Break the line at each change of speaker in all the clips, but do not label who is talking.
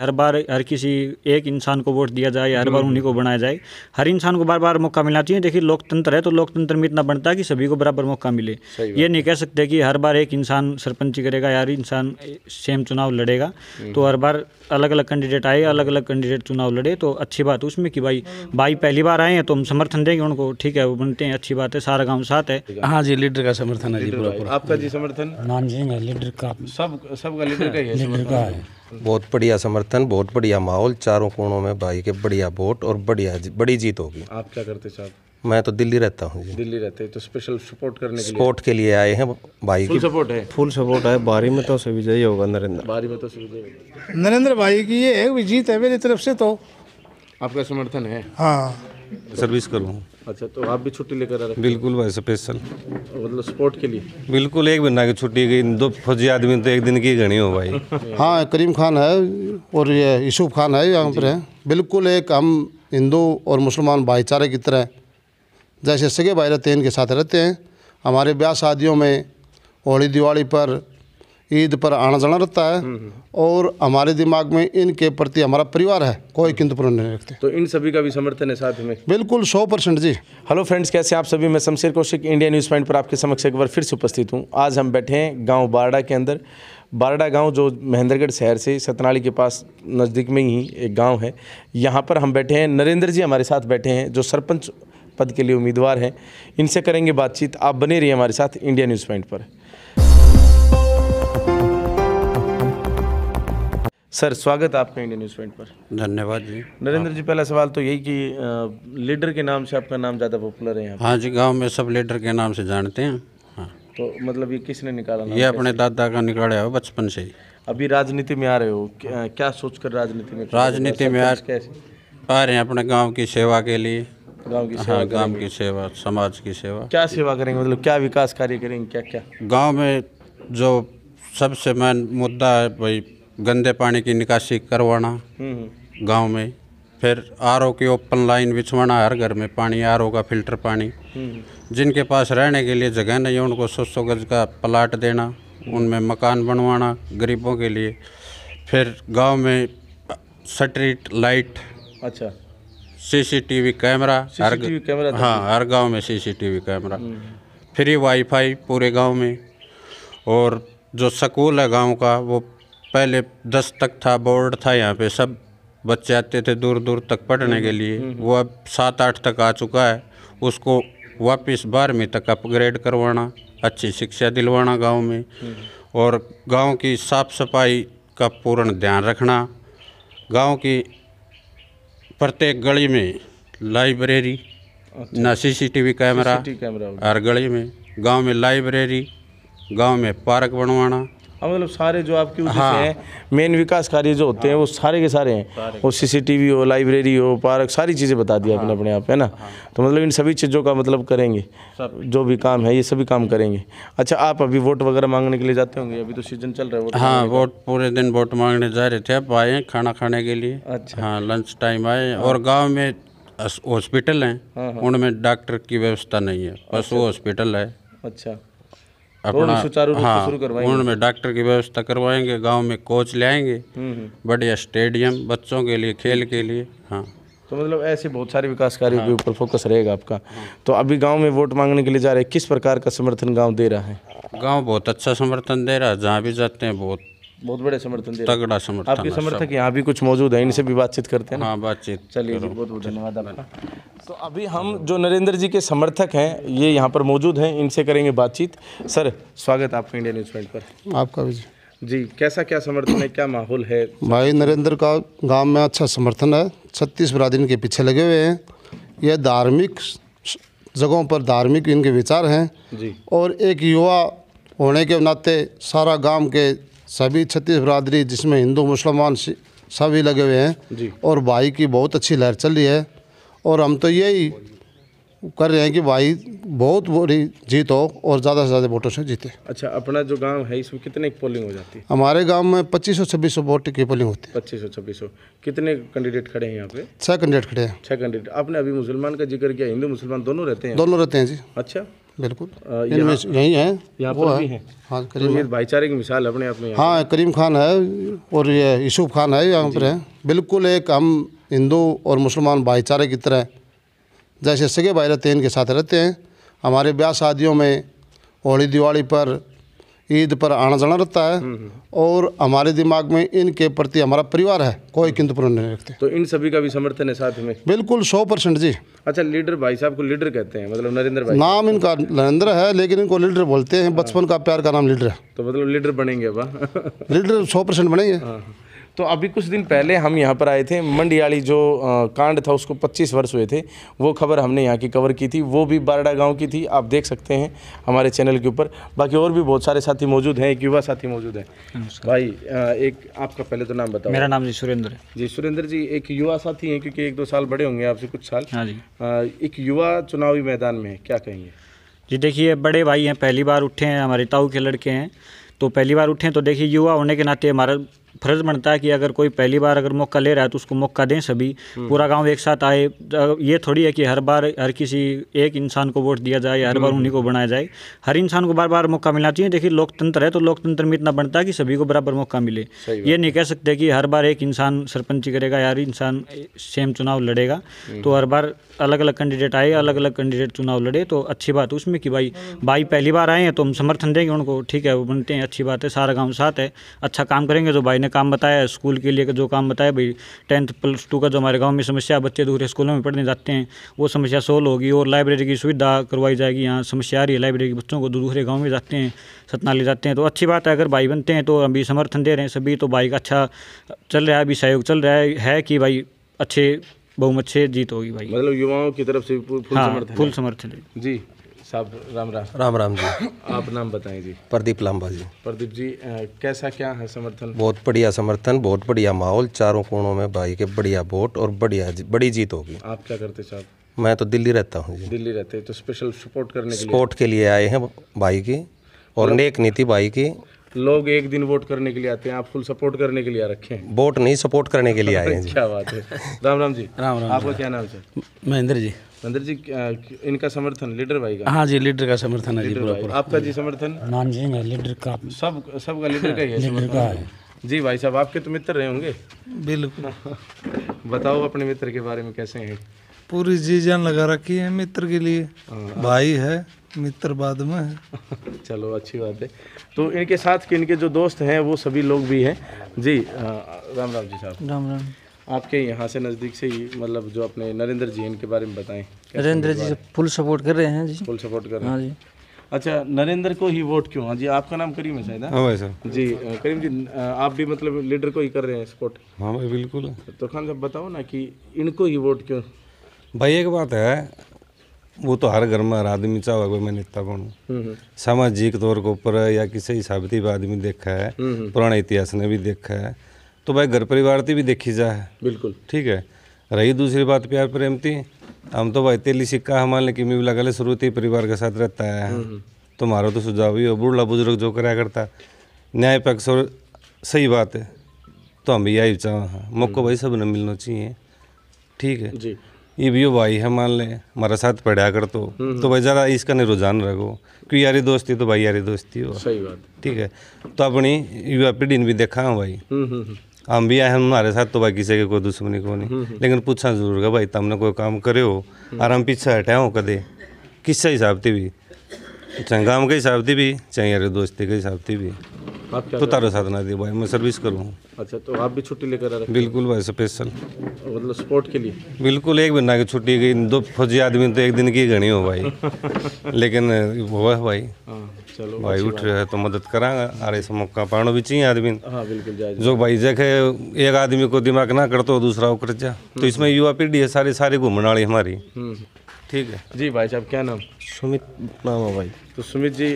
हर बार हर किसी एक इंसान को वोट दिया जाए हर बार हम्म। उन्हीं को बनाया जाए हर इंसान को बार बार मौका मिलना चाहिए देखिए लोकतंत्र है तो लोकतंत्र में इतना बनता है कि सभी को बराबर मौका मिले ये नहीं कह सकते कि हर बार एक इंसान सरपंची करेगा या हर इंसान सेम चुनाव लड़ेगा हम्म। तो हर बार अलग अलग कैंडिडेट आए अलग अलग कैंडिडेट चुनाव लड़े तो अच्छी बात उसमें कि भाई भाई पहली बार आए हैं तो हम समर्थन देंगे उनको ठीक है वो बनते हैं अच्छी बात है सारा गाँव साथ है हाँ जी लीडर का समर्थन है जी पूरा पूरा आपका
जी समर्थन नाम जी लीडर का सब सबका लीडर का ही लीडर का है
बहुत बढ़िया समर्थन बहुत बढ़िया माहौल चारों कोणों में भाई के बढ़िया वोट और बढ़िया बड़ी जीत होगी
आप क्या करते साहब
मैं तो दिल्ली रहता हूँ
दिल्ली रहते हैं तो स्पेशल सपोर्ट करने के सपोर्ट
के लिए आए हैं भाई फुल सपोर्ट है फुल सपोर्ट है बारी में तो सभी जय होगा नरेंद्र
बारी में तो विजय नरेंद्र भाई की ये है जीत है मेरी तरफ से तो आपका समर्थन है हाँ सर्विस करूँ अच्छा तो आप भी छुट्टी लेकर आ रहे
बिल्कुल भाई स्पेशल
मतलब सपोर्ट के लिए बिल्कुल एक
महीना की छुट्टी गई दो फौजी आदमी तो एक दिन की घनी हो भाई
हाँ करीम खान है और ये यूसुफ खान है यहाँ पर है बिल्कुल एक हम हिंदू और मुसलमान भाईचारे की तरह जैसे सगे हैं इनके साथ रहते हैं हमारे ब्याह शादियों में होली दिवाली पर ईद पर आना जाना रहता है हम्म, हम्म। और हमारे दिमाग में
इनके प्रति हमारा परिवार है कोई हम्म। किंतु पर नहीं रखते तो इन सभी का भी समर्थन है साथ में बिल्कुल सौ परसेंट जी हेलो फ्रेंड्स कैसे आप सभी मैं Shamsher Kaushik India news point पर आपके समक्ष एक बार फिर से उपस्थित हूँ आज हम बैठे हैं गाँव बारडा के अंदर बारडा गाँव जो महेंद्रगढ़ शहर से सतनाली के पास नज़दीक में ही एक गाँव है यहाँ पर हम बैठे हैं नरेंद्र जी हमारे साथ बैठे हैं जो सरपंच पद के लिए उम्मीदवार हैं इनसे करेंगे बातचीत आप बने रहिए हमारे साथ इंडिया न्यूज़ पॉइंट पर सर स्वागत है आपका इंडिया न्यूज़ पॉइंट पर
धन्यवाद जी
नरेंद्र जी पहला सवाल तो यही कि लीडर के नाम से आपका नाम ज़्यादा पॉपुलर है
हाँ जी गांव में सब लीडर के नाम से जानते हैं
हाँ तो मतलब ये किसने निकाला ये अपने दादा का
निकाला है बचपन से ही
अभी राजनीति में आ रहे हो क्या, क्या राजनीति में राजनीति में
आ रहे हैं अपने गाँव की सेवा के लिए गांव की सेवा हाँ गांव की सेवा समाज की सेवा क्या
सेवा करेंगे मतलब क्या विकास कार्य करेंगे क्या क्या
गांव में जो सबसे मेन मुद्दा है भाई गंदे पानी की निकासी करवाना हम्म, हम्म। गांव में फिर आर की ओपन लाइन बिछवाना हर घर में पानी आर का फिल्टर पानी हम्म, जिनके पास रहने के लिए जगह नहीं है उनको सौ सौ गज का प्लाट देना उनमें मकान बनवाना गरीबों के लिए फिर गांव में स्ट्रीट लाइट अच्छा सीसीटीवी कैमरा हर कैमरा तो हाँ हर गांव में सीसीटीवी कैमरा हम्म। फ्री वाईफाई पूरे गांव में और जो स्कूल है गांव का वो पहले दस तक था बोर्ड था यहाँ पे सब बच्चे आते थे दूर दूर तक पढ़ने के हम्म। लिए हम्म। वो अब सात आठ तक आ चुका है उसको वापस बारहवीं तक अपग्रेड करवाना अच्छी शिक्षा दिलवाना गांव में और गांव की साफ़ सफाई का पूर्ण ध्यान रखना गांव की प्रत्येक गली में लाइब्रेरी सी अच्छा। ना सीसीटीवी कैमरा हर गली में गांव में लाइब्रेरी गांव में पार्क बनवाना
मतलब सारे जो आपके हाँ हैं
मेन विकास कार्य जो होते हैं हाँ। वो
सारे के सारे हैं वो सीसीटीवी हो लाइब्रेरी हो पार्क सारी चीज़ें बता दी हाँ। आपने अपने आप है ना हाँ। तो मतलब इन सभी चीज़ों का मतलब करेंगे जो भी काम है ये सभी काम करेंगे अच्छा आप अभी वोट वगैरह मांगने के लिए जाते होंगे अभी तो सीजन चल रहा है हाँ
वोट पूरे दिन वोट मांगने जा रहे थे आप आए खाना खाने के लिए अच्छा हाँ लंच टाइम आए और गाँव में हॉस्पिटल हैं उनमें डॉक्टर की व्यवस्था नहीं है बस अच्छा। वो हॉस्पिटल है
अच्छा अपना सुचारू हाँ, शुरू करवाएंगे पूर्ण में
डॉक्टर की व्यवस्था करवाएंगे गांव में कोच ले आएंगे हम्म, हम्म। बढ़िया स्टेडियम बच्चों के लिए खेल के लिए हाँ
तो मतलब ऐसे बहुत सारे विकास कार्यों के हाँ। ऊपर फोकस रहेगा आपका हाँ। तो अभी गांव में वोट मांगने के लिए जा रहे हैं किस प्रकार का समर्थन गांव दे रहा है
गांव बहुत अच्छा समर्थन दे रहा है जहाँ भी जाते हैं बहुत बहुत बड़े समर्थन दे तगड़ा समर्थन आपके समर्थक यहाँ भी कुछ मौजूद है इनसे भी बातचीत करते हैं हाँ बातचीत
चलिए बहुत बहुत धन्यवाद आपका तो अभी हम जो नरेंद्र जी के समर्थक हैं ये यहाँ पर मौजूद हैं इनसे करेंगे बातचीत सर स्वागत आपका इंडिया न्यूज़ पॉइंट पर आपका भी जी कैसा क्या समर्थन है क्या माहौल है
भाई नरेंद्र का गांव में अच्छा समर्थन है छत्तीस बरादरी के पीछे लगे हुए हैं यह धार्मिक जगहों पर धार्मिक इनके विचार हैं जी और एक युवा होने के नाते सारा गाँव के सभी छत्तीस बरादरी जिसमें हिंदू मुसलमान सभी लगे हुए हैं जी और भाई की बहुत अच्छी लहर चल रही है और हम तो यही कर रहे हैं कि भाई बहुत बड़ी जीत हो और ज़्यादा से ज़्यादा वोटों से जीते
अच्छा अपना जो गांव है इसमें कितने की पोलिंग हो जाती है
हमारे गांव में पच्चीस सौ छब्बीस सौ वोट की पोलिंग होती
है 2500 सौ छब्बीस कितने कैंडिडेट खड़े हैं यहाँ पे
छह कैंडिडेट खड़े हैं
छह कैंडिडेट आपने अभी मुसलमान का जिक्र किया हिंदू मुसलमान दोनों रहते हैं दोनों रहते हैं जी अच्छा बिल्कुल यही है यहाँ पर हाँ, तो भाईचारे की मिसाल अपने आप में हाँ
करीम खान है और ये यूसुफ खान है यहाँ पर है बिल्कुल एक हम हिंदू और मुसलमान भाईचारे की तरह जैसे सगे भाई रहते हैं इनके साथ रहते हैं हमारे ब्याह शादियों में होली दिवाली पर ईद पर आना जाना रहता है हम्म, हम्म। और हमारे दिमाग में इनके प्रति हमारा परिवार है कोई किंतु पूर्ण नहीं रखते
तो इन सभी का भी समर्थन है साथ में
बिल्कुल सौ परसेंट जी
अच्छा लीडर भाई साहब को लीडर कहते हैं मतलब नरेंद्र भाई नाम
इनका नरेंद्र है लेकिन इनको लीडर बोलते हैं बचपन का प्यार का नाम
लीडर है तो मतलब लीडर बनेंगे अब हाँ। लीडर सौ परसेंट बनेंगे हाँ, हाँ। तो अभी कुछ दिन पहले हम यहाँ पर आए थे मंडियाली जो कांड था उसको 25 वर्ष हुए थे वो खबर हमने यहाँ की कवर की थी वो भी बारडा गांव की थी आप देख सकते हैं हमारे चैनल के ऊपर बाकी और भी बहुत सारे साथी मौजूद हैं एक युवा साथी मौजूद है भाई एक आपका पहले तो नाम बताओ मेरा नाम जी सुरेंद्र है जी सुरेंद्र जी एक युवा साथी हैं क्योंकि एक दो साल बड़े होंगे आपसे कुछ साल हाँ जी एक युवा चुनावी मैदान में है क्या कहेंगे
जी देखिए बड़े भाई हैं पहली बार उठे हैं हमारे ताऊ के लड़के हैं तो पहली बार उठे हैं तो देखिए युवा होने के नाते हमारा फर्ज बनता है कि अगर कोई पहली बार अगर मौका ले रहा है तो उसको मौका दें सभी हम्म। पूरा गांव एक साथ आए ये थोड़ी है कि हर बार हर किसी एक इंसान को वोट दिया जाए हर बार हम्म। उन्हीं को बनाया जाए हर इंसान को बार बार मौका मिलना चाहिए देखिए लोकतंत्र है तो लोकतंत्र में इतना बनता है कि सभी को बराबर मौका मिले ये नहीं कह सकते कि हर बार एक इंसान सरपंची करेगा या हर इंसान सेम चुनाव लड़ेगा हम्म। तो हर बार अलग अलग कैंडिडेट आए अलग अलग कैंडिडेट चुनाव लड़े तो अच्छी बात उसमें कि भाई भाई पहली बार आए हैं तो हम समर्थन देंगे उनको ठीक है वो बनते हैं अच्छी बात है सारा गाँव साथ है अच्छा काम करेंगे जो तो भाई ने काम बताया स्कूल के लिए जो काम बताया भाई टेंथ प्लस टू का जो हमारे गाँव में समस्या बच्चे दूसरे स्कूलों में पढ़ने जाते हैं वो समस्या सोल्व होगी और लाइब्रेरी की सुविधा करवाई जाएगी यहाँ समस्या आ रही है लाइब्रेरी के बच्चों को दूसरे गाँव में जाते हैं सतना ले जाते हैं तो अच्छी बात है अगर भाई बनते हैं तो अभी समर्थन दे रहे हैं सभी तो भाई का अच्छा चल रहा है अभी सहयोग चल रहा है, है कि भाई अच्छे बहुमत से जीत होगी भाई
मतलब युवाओं की तरफ से फुल हाँ, समर्थन फुल समर्थन जी साहब राम राम राम राम जी आप नाम बताएं जी
प्रदीप
लांबा जी
प्रदीप जी आ, कैसा क्या है समर्थन
बहुत बढ़िया समर्थन बहुत बढ़िया माहौल चारों कोणों में भाई के बढ़िया वोट और बढ़िया बड़ी जीत होगी आप क्या करते साहब मैं तो दिल्ली रहता
हूँ जी दिल्ली रहते तो स्पेशल सपोर्ट करने के लिए सपोर्ट
के लिए आए हैं भाई की और मतलब नेक नीति भाई की
लोग एक दिन वोट करने के लिए आते हैं आप फुल सपोर्ट करने के लिए आ रखे
हैं वोट नहीं सपोर्ट करने के लिए आए हैं
क्या बात है राम राम जी राम राम आपका क्या नाम है महेंद्र जी महेंद्र जी इनका समर्थन लीडर भाई का हाँ जी लीडर का समर्थन है जी आपका जी समर्थन नाम जी मैं लीडर का सब सबका लीडर का ही है जी भाई साहब आपके तो मित्र रहे होंगे बिल्कुल बताओ अपने मित्र के बारे में कैसे हैं
पूरी जी जान लगा रखी है मित्र के लिए हाँ, भाई है मित्र बाद में
चलो अच्छी बात है तो इनके साथ के इनके जो दोस्त हैं वो सभी लोग भी हैं जी आ, राम राम जी साहब राम राम आपके यहाँ से नज़दीक से ही मतलब जो अपने नरेंद्र जी इनके बारे में बताएं नरेंद्र जी
फुल सपोर्ट कर रहे हैं जी
फुल सपोर्ट कर रहे हैं हाँ जी अच्छा नरेंद्र को ही वोट क्यों हाँ जी आपका नाम करीम है शायद हाँ, हाँ भाई साहब जी करीम जी आप भी मतलब लीडर को ही कर रहे हैं सपोर्ट
हाँ भाई बिल्कुल
तो खान साहब बताओ ना कि इनको ही वोट क्यों
भाई एक बात है वो तो हर घर में हर आदमी चाहोगे कोई मैं नेता बनू हम्म, हम्म। सामाजिक तौर के ऊपर या किसी हिसाब से भी आदमी देखा है हम्म, पुराने इतिहास ने भी देखा है तो भाई घर परिवार से भी देखी जाए बिल्कुल ठीक है रही दूसरी बात प्यार प्रेम थी हम तो भाई तेली सिक्का हमारे कि भी लगा ले शुरू थी परिवार के साथ रहता है तो मारो तो सुझाव ही हो बुढ़ला बुजुर्ग जो कराया करता न्याय पक्ष और सही बात है तो हम भी यही चाहें मौको भाई सब न मिलना चाहिए ठीक है जी ये भी भाई है मान ले हमारे साथ पढ़ा कर तो हम्म, हम्म। तो भाई ज़रा इसका नहीं रुझान रखो क्योंकि यारी दोस्ती तो भाई यारी दोस्ती हो सही बात ठीक है तो अपनी युवा पीढ़ी ने भी देखा है भाई हम्म, हम भी आए हमारे साथ तो भाई किसी के कोई दुश्मनी को नहीं लेकिन पूछा जरूर का भाई तुमने कोई काम करे हो और हम पीछे हटाए हो कदे किस हिसाब से भी चाहे गाँव के हिसाब से भी चाहे यारी दोस्ती के हिसाब से भी तो तारा साधना दी भाई मैं सर्विस करूँ
अच्छा तो आप भी छुट्टी लेकर आ रहे बिल्कुल
भाई स्पेशल
मतलब स्पोर्ट के लिए
बिल्कुल एक महीना की छुट्टी गई दो फौजी आदमी तो एक दिन की घनी हो भाई लेकिन वो है भाई हाँ, चलो भाई उठ रहे तो मदद करांगा अरे से मौका पाणो भी चाहिए आदमी हाँ, बिल्कुल जो भाई जख एक आदमी को दिमाग ना करते हो दूसरा वो कर जा तो हम्म, इसमें हम्म। युवा पीढ़ी है सारी सारी घूमने वाली हमारी
हम्म, ठीक है जी भाई साहब क्या नाम सुमित नाम है भाई तो सुमित जी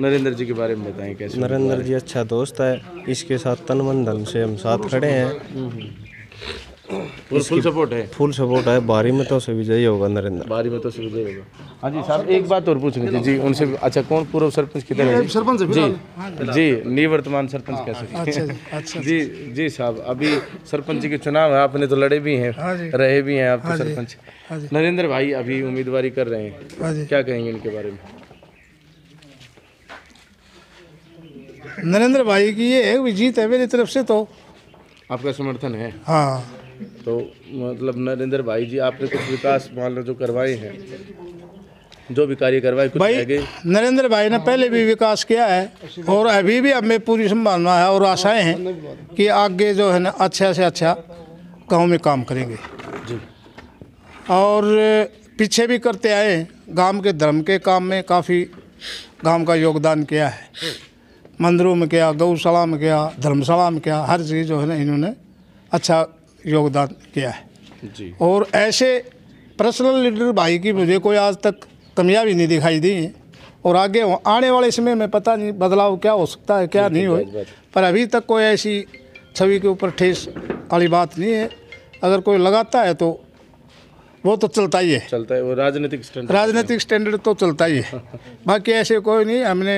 नरेंद्र जी के बारे में बताएं कैसे नरेंद्र जी
अच्छा दोस्त है इसके साथ तन मन धन से हम साथ खड़े हैं
फुल सपोर्ट है
फुल सपोर्ट है बारी में तो से विजयी होगा नरेंद्र
बारी में तो से विजयी होगा हाँ जी साहब एक बात और पूछनी थी जी उनसे अच्छा कौन पूर्व सरपंच कितने हैं सरपंच जी जी निवर्तमान सरपंच कैसे अच्छा, अच्छा, अच्छा। जी जी साहब अभी सरपंच जी के चुनाव है आपने तो लड़े भी हैं हाँ रहे भी हैं आप तो हाँ सरपंच हाँ नरेंद्र भाई अभी उम्मीदवारी कर रहे हैं क्या कहेंगे इनके बारे में
नरेंद्र भाई की ये है जीत है मेरी तरफ से तो
आपका समर्थन है हाँ तो मतलब नरेंद्र भाई जी आपने कुछ विकास मान जो करवाए हैं जो भी कार्य करवाए कुछ भाई
नरेंद्र भाई ने पहले भी विकास किया है और अभी भी हमें पूरी संभावना है और आशाएं हैं कि आगे जो है ना अच्छा से अच्छा गांव में काम करेंगे जी और पीछे भी करते आए गांव के धर्म के काम में काफ़ी गांव का योगदान किया है मंदिरों में किया गौशाला में किया धर्मशाला में किया हर चीज़ जो है ना इन्होंने अच्छा योगदान किया है जी और ऐसे पर्सनल लीडर भाई की मुझे कोई आज तक कमियाबी नहीं दिखाई दी है और आगे आने वाले समय में पता नहीं बदलाव क्या हो सकता है क्या नहीं हो पर अभी तक कोई ऐसी छवि के ऊपर ठेस वाली बात नहीं है अगर कोई लगाता है तो वो तो चलता ही है चलता है वो राजनीतिक स्टैंडर्ड राजनीतिक स्टैंडर्ड तो चलता ही है बाकी ऐसे कोई नहीं हमने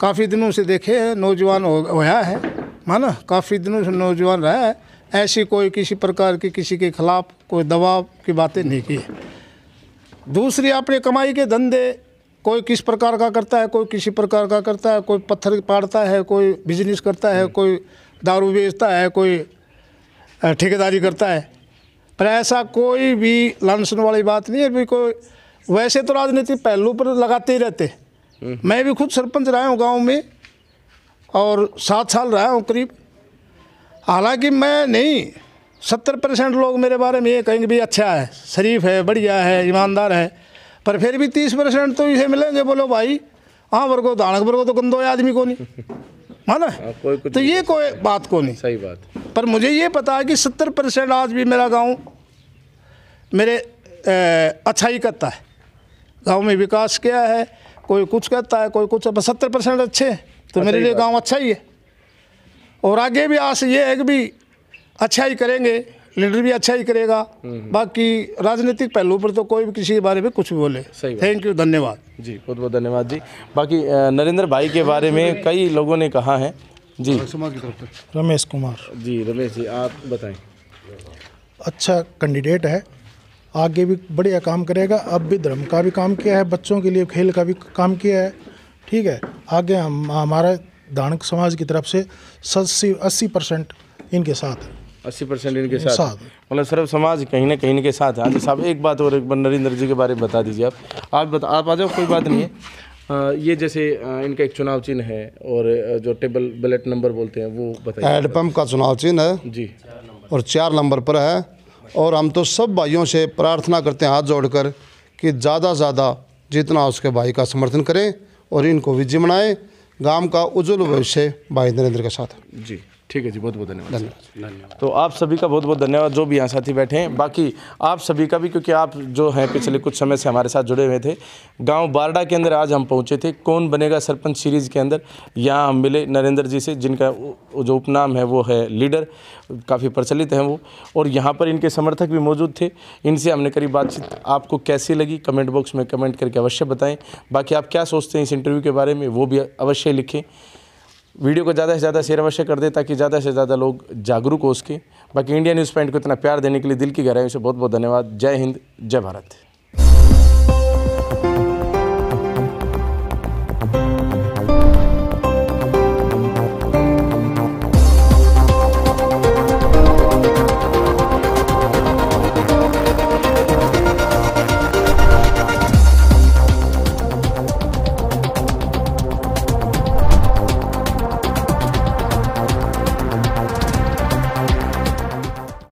काफ़ी दिनों से देखे हैं नौजवान हो होया है माना काफ़ी दिनों से नौजवान रहा है ऐसी कोई किसी प्रकार की किसी के खिलाफ कोई दबाव की बातें नहीं की है दूसरी अपने कमाई के धंधे कोई किस प्रकार का करता है कोई किसी प्रकार का करता है कोई पत्थर पाड़ता है कोई बिजनेस करता है हम्म। कोई दारू बेचता है कोई ठेकेदारी करता है पर ऐसा कोई भी लंसन वाली बात नहीं है भी कोई वैसे तो राजनीतिक पहलू पर लगाते ही रहते हैं मैं भी खुद सरपंच रहा हूँ गांव में और सात साल रहा हूँ करीब हालांकि मैं नहीं सत्तर परसेंट लोग मेरे बारे में ये कहेंगे भी अच्छा है शरीफ है बढ़िया है ईमानदार है पर फिर भी तीस परसेंट तो इसे मिलेंगे बोलो भाई हाँ वर्गो दाणक वर्गो तो गंदो आदमी को नहीं माना हाँ, तो ये कोई बात को नहीं सही बात पर मुझे ये पता है कि सत्तर परसेंट आज भी मेरा गाँव मेरे अच्छाई करता है गाँव में विकास क्या है कोई कुछ कहता है कोई कुछ सत्तर परसेंट अच्छे तो मेरे अच्छा, लिए गाँव अच्छा ही है और आगे भी आस ये है कि भी अच्छा ही करेंगे लीडर भी अच्छा ही करेगा हम्म, हम्म। बाकी राजनीतिक पहलू पर तो कोई भी
किसी के बारे में कुछ भी बोले सही थैंक यू धन्यवाद जी बहुत बहुत धन्यवाद जी बाकी नरेंद्र भाई के बारे में कई लोगों ने कहा है जी
रमेश कुमार
जी रमेश जी आप बताएं
अच्छा कैंडिडेट है आगे भी बढ़िया काम करेगा अब भी धर्म का भी काम किया है बच्चों के लिए खेल का भी काम किया है ठीक है आगे हम हमारा धानक समाज की तरफ से सस्सी अस्सी परसेंट इनके साथ
है अस्सी परसेंट इनके साथ, मतलब सर्व समाज कहीं ना कहीं इनके साथ है आदि साहब एक बात और एक बार नरेंद्र जी के बारे में बता दीजिए आप आप बता आप आ जाओ कोई बात नहीं है आ, ये जैसे इनका एक चुनाव चिन्ह है और जो टेबल बलेट नंबर बोलते हैं वो बताइए हैंडपम्प
का चुनाव चिन्ह है जी और चार नंबर पर है और हम तो सब भाइयों से प्रार्थना करते हैं हाथ जोड़कर कि ज़्यादा से ज़्यादा जितना उसके भाई का समर्थन करें और इनको विजय बनाएं गांव का उज्जवल भविष्य भाई नरेंद्र के साथ जी ठीक है जी बहुत बहुत धन्यवाद
धन्यवाद
तो आप सभी का बहुत बहुत धन्यवाद जो भी यहाँ साथी बैठे हैं बाकी आप सभी का भी क्योंकि आप जो हैं पिछले कुछ समय से हमारे साथ जुड़े हुए थे गांव बारडा के अंदर आज हम पहुँचे थे कौन बनेगा सरपंच सीरीज़ के अंदर यहाँ हम मिले नरेंद्र जी से जिनका जो उपनाम है वो है लीडर काफ़ी प्रचलित हैं वो और यहाँ पर इनके समर्थक भी मौजूद थे इनसे हमने करी बातचीत आपको कैसी लगी कमेंट बॉक्स में कमेंट करके अवश्य बताएँ बाकी आप क्या सोचते हैं इस इंटरव्यू के बारे में वो भी अवश्य लिखें वीडियो को ज़्यादा से ज़्यादा शेयर अवश्य कर दे ताकि ज़्यादा से ज़्यादा लोग जागरूक हो उसके बाकी इंडिया न्यूज़ पॉइंट को इतना प्यार देने के लिए दिल की गहराई से बहुत बहुत धन्यवाद जय हिंद जय भारत